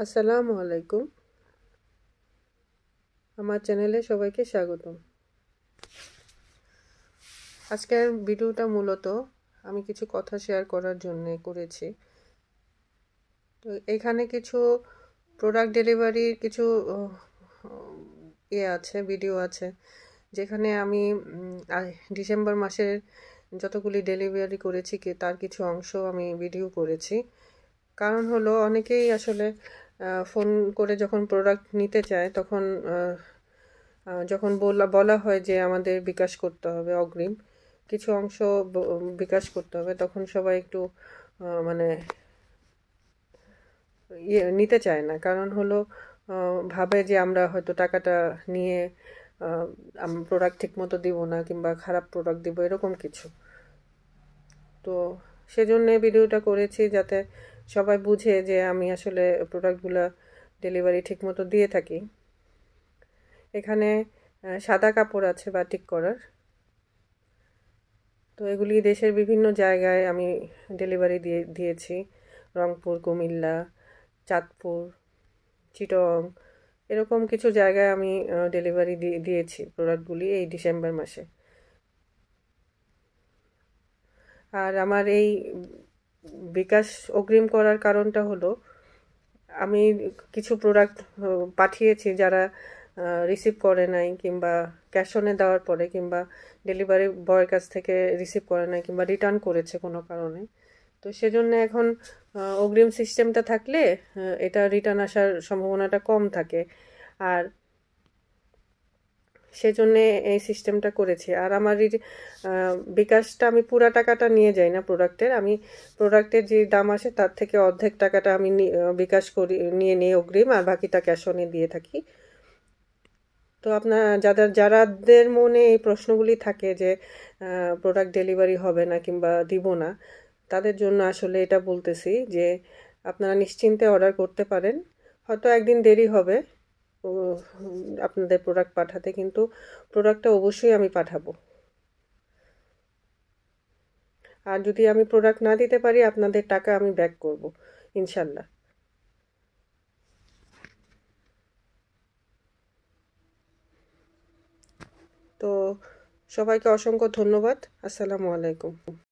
আসসালামু আলাইকুম আমার চ্যানেলে সবাইকে স্বাগতম আজকের ভিডিওটা মূলত আমি কিছু কথা শেয়ার করার জন্য করেছি তো এখানে কিছু প্রোডাক্ট ডেলিভারির কিছু ইয়ে আছে ভিডিও আছে যেখানে আমি ডিসেম্বর মাসের যতগুলি ডেলিভারি করেছি তার কিছু অংশ আমি ভিডিও করেছি কারণ হলো অনেকেই আসলে ফোন করে যখন প্রোডাক্ট নিতে চায় তখন যখন বলা বলা হয় যে আমাদের বিকাশ করতে হবে অগ্রিম কিছু অংশ বিকাশ করতে হবে তখন সবাই একটু মানে ইয়ে নিতে চায় না কারণ হলো ভাবে যে আমরা হয়তো টাকাটা নিয়ে প্রোডাক্ট ঠিক মতো দিব না কিংবা খারাপ প্রোডাক্ট দিব এরকম কিছু তো সেজন্যে ভিডিওটা করেছি যাতে সবাই বুঝে যে আমি আসলে প্রোডাক্টগুলো ডেলিভারি ঠিকমতো দিয়ে থাকি এখানে সাদা কাপড় আছে বাটিক করার তো এগুলি দেশের বিভিন্ন জায়গায় আমি ডেলিভারি দিয়ে দিয়েছি রংপুর কুমিল্লা চাঁদপুর চিটং এরকম কিছু জায়গায় আমি ডেলিভারি দিয়ে দিয়েছি প্রোডাক্টগুলি এই ডিসেম্বর মাসে আর আমার এই বিকাশ অগ্রিম করার কারণটা হলো আমি কিছু প্রোডাক্ট পাঠিয়েছি যারা রিসিভ করে নাই কিংবা ক্যাশ অনে দেওয়ার পরে কিংবা ডেলিভারি বয়ের কাছ থেকে রিসিভ করে নাই কিংবা রিটার্ন করেছে কোনো কারণে তো সেজন্য এখন অগ্রিম সিস্টেমটা থাকলে এটা রিটার্ন আসার সম্ভাবনাটা কম থাকে আর সেজন্য এই সিস্টেমটা করেছি আর আমার বিকাশটা আমি পুরা টাকাটা নিয়ে যাই না প্রোডাক্টের আমি প্রোডাক্টের যে দাম আসে তার থেকে অর্ধেক টাকাটা আমি বিকাশ করি নিয়ে নিয়ে অগ্রিম আর বাকিটা ক্যাশ অনে দিয়ে থাকি তো আপনার যাদের যারাদের মনে এই প্রশ্নগুলি থাকে যে প্রোডাক্ট ডেলিভারি হবে না কিংবা দিব না তাদের জন্য আসলে এটা বলতেছি যে আপনারা নিশ্চিন্তে অর্ডার করতে পারেন হয়তো একদিন দেরি হবে আপনাদের প্রোডাক্ট পাঠাতে কিন্তু প্রোডাক্টটা অবশ্যই আমি পাঠাবো আর যদি আমি প্রোডাক্ট না দিতে পারি আপনাদের টাকা আমি ব্যাক করব ইনশাল্লাহ তো সবাইকে অসংখ্য ধন্যবাদ আসসালামু আলাইকুম